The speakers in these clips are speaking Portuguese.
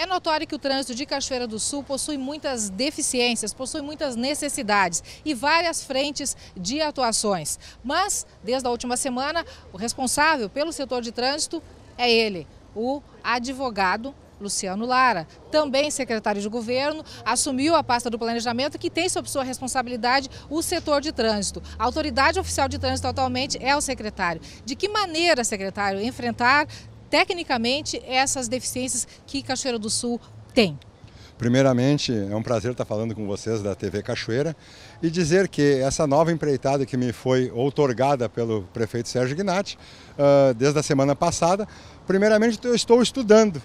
É notório que o trânsito de Cachoeira do Sul possui muitas deficiências, possui muitas necessidades e várias frentes de atuações. Mas, desde a última semana, o responsável pelo setor de trânsito é ele, o advogado Luciano Lara, também secretário de governo, assumiu a pasta do planejamento que tem sob sua responsabilidade o setor de trânsito. A autoridade oficial de trânsito atualmente é o secretário. De que maneira, secretário, enfrentar tecnicamente essas deficiências que Cachoeira do Sul tem. Primeiramente, é um prazer estar falando com vocês da TV Cachoeira e dizer que essa nova empreitada que me foi outorgada pelo prefeito Sérgio Gnatti ah, desde a semana passada, primeiramente eu estou estudando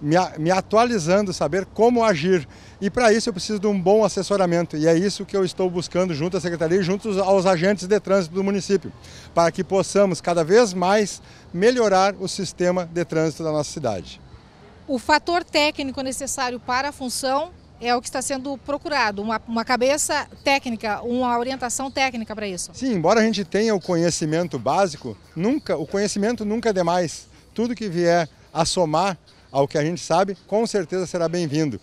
me, me atualizando, saber como agir. E para isso eu preciso de um bom assessoramento, e é isso que eu estou buscando junto à Secretaria e junto aos agentes de trânsito do município, para que possamos cada vez mais melhorar o sistema de trânsito da nossa cidade. O fator técnico necessário para a função é o que está sendo procurado, uma, uma cabeça técnica, uma orientação técnica para isso. Sim, embora a gente tenha o conhecimento básico, nunca o conhecimento nunca é demais. Tudo que vier a somar ao que a gente sabe, com certeza será bem-vindo.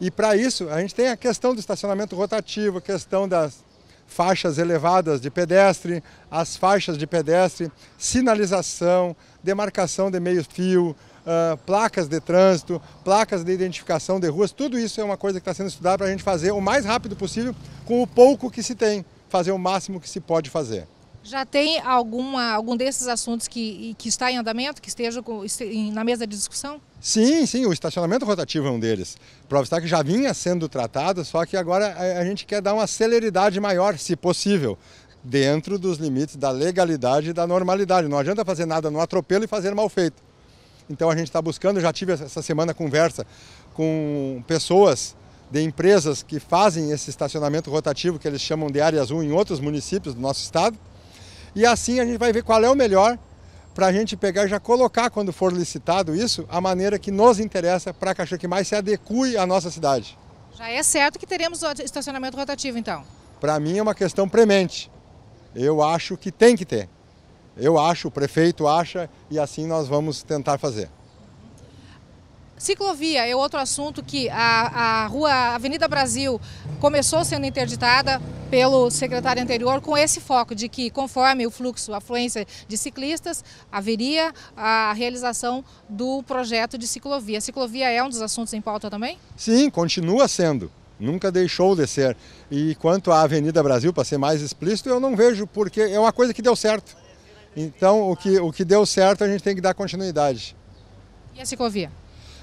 E para isso, a gente tem a questão do estacionamento rotativo, a questão das faixas elevadas de pedestre, as faixas de pedestre, sinalização, demarcação de meio-fio, uh, ah, placas de trânsito, placas de identificação de ruas, tudo isso é uma coisa que está sendo estudada para a gente fazer o mais rápido possível com o pouco que se tem, fazer o máximo que se pode fazer. Já tem alguma, algum desses assuntos que, que está em andamento, que esteja na mesa de discussão? Sim, sim, o estacionamento rotativo é um deles. Provistar que já vinha sendo tratado, só que agora eh, a gente quer dar uma celeridade maior, se possível, dentro dos limites da legalidade e da normalidade. Não adianta fazer nada no atropelo e fazer mal feito. Então a gente está buscando, já tive essa semana conversa com pessoas de empresas que fazem esse estacionamento rotativo que eles chamam de área azul em outros municípios do nosso estado. E assim a gente vai ver qual é o melhor para a gente pegar e já colocar, quando for licitado isso, a maneira que nos interessa para a Caixa que mais se adeque à nossa cidade. Já é certo que teremos estacionamento rotativo, então? Para mim é uma questão premente. Eu acho que tem que ter. Eu acho, o prefeito acha e assim nós vamos tentar fazer. Ciclovia é outro assunto que a, a rua Avenida Brasil começou sendo interditada, pelo secretário anterior com esse foco de que, conforme o fluxo, a afluência de ciclistas, haveria a realização do projeto de ciclovia. A ciclovia é um dos assuntos em pauta também? Sim, continua sendo. Nunca deixou de ser. E quanto à Avenida Brasil, para ser mais explícito, eu não vejo, porque é uma coisa que deu certo. Então, o que, o que deu certo, a gente tem que dar continuidade. E a ciclovia?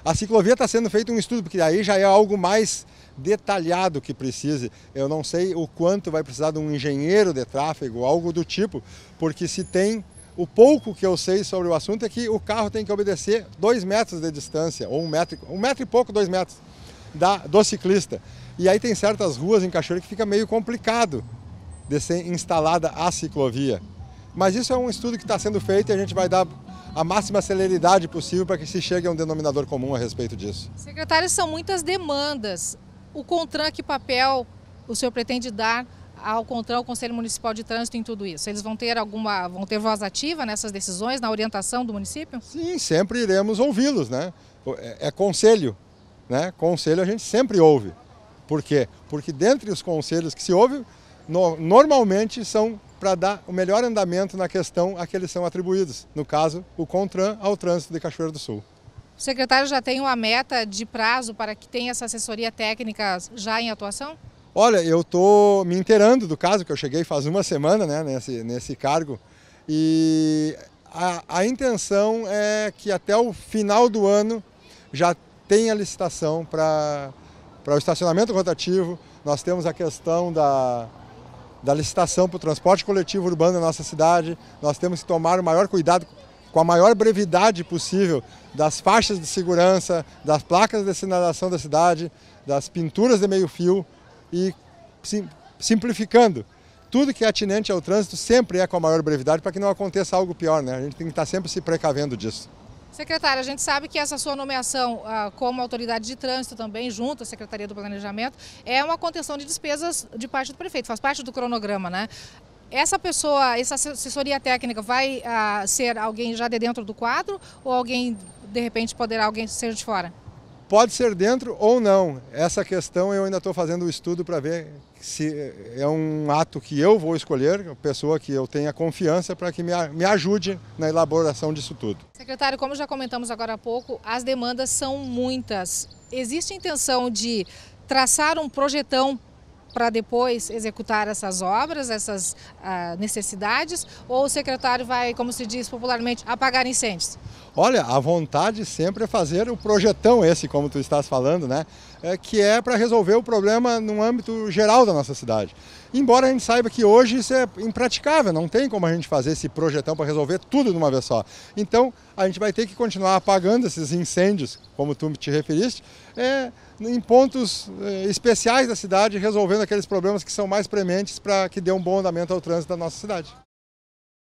A ciclovia está sendo feito um estudo, porque aí já é algo mais detalhado que precise. Eu não sei o quanto vai precisar de um engenheiro de tráfego, algo do tipo, porque se tem o pouco que eu sei sobre o assunto é que o carro tem que obedecer dois metros de distância, ou um metro, um metro e pouco, dois metros, da, do ciclista. E aí tem certas ruas em Cachoeira que fica meio complicado de ser instalada a ciclovia. Mas isso é um estudo que está sendo feito e a gente vai dar a máxima celeridade possível para que se chegue a um denominador comum a respeito disso. Secretário, são muitas demandas. O CONTRAN, que papel o senhor pretende dar ao CONTRAN, ao Conselho Municipal de Trânsito em tudo isso? Eles vão ter alguma, vão ter voz ativa nessas decisões, na orientação do município? Sim, sempre iremos ouvi-los, né? É, é conselho, né? Conselho a gente sempre ouve. Por quê? Porque dentre os conselhos que se ouve, no, normalmente são para dar o melhor andamento na questão a que eles são atribuídos, no caso, o CONTRAN ao trânsito de Cachoeira do Sul. O secretário já tem uma meta de prazo para que tenha essa assessoria técnica já em atuação? Olha, eu estou me inteirando do caso, que eu cheguei faz uma semana né, nesse, nesse cargo, e a, a intenção é que até o final do ano já tenha licitação para o estacionamento rotativo. Nós temos a questão da, da licitação para o transporte coletivo urbano na nossa cidade. Nós temos que tomar o maior cuidado com a maior brevidade possível das faixas de segurança, das placas de sinalização da cidade, das pinturas de meio fio e sim, simplificando. Tudo que é atinente ao trânsito sempre é com a maior brevidade para que não aconteça algo pior, né? A gente tem que estar sempre se precavendo disso. Secretária, a gente sabe que essa sua nomeação ah, como autoridade de trânsito também, junto à Secretaria do Planejamento, é uma contenção de despesas de parte do prefeito, faz parte do cronograma, né? Essa pessoa, essa assessoria técnica vai ah, ser alguém já de dentro do quadro ou alguém, de repente, poderá alguém ser de fora? Pode ser dentro ou não. Essa questão eu ainda estou fazendo o um estudo para ver se é um ato que eu vou escolher, pessoa que eu tenha confiança para que me, me ajude na elaboração disso tudo. Secretário, como já comentamos agora há pouco, as demandas são muitas. Existe intenção de traçar um projetão para depois executar essas obras, essas ah, necessidades, ou o secretário vai, como se diz popularmente, apagar incêndios? Olha, a vontade sempre é fazer o projetão esse, como tu estás falando, né? É, que é para resolver o problema no âmbito geral da nossa cidade. Embora a gente saiba que hoje isso é impraticável, não tem como a gente fazer esse projetão para resolver tudo de uma vez só. Então, a gente vai ter que continuar apagando esses incêndios, como tu te referiste, é, em pontos eh, especiais da cidade, resolvendo aqueles problemas que são mais prementes para que dê um bom andamento ao trânsito da nossa cidade.